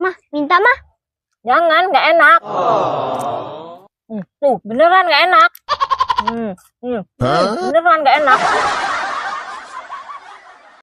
Mah, minta mah. Jangan, nggak enak. Oh. Hmm, tuh, beneran nggak enak. Hmm, hmm, huh? beneran nggak enak.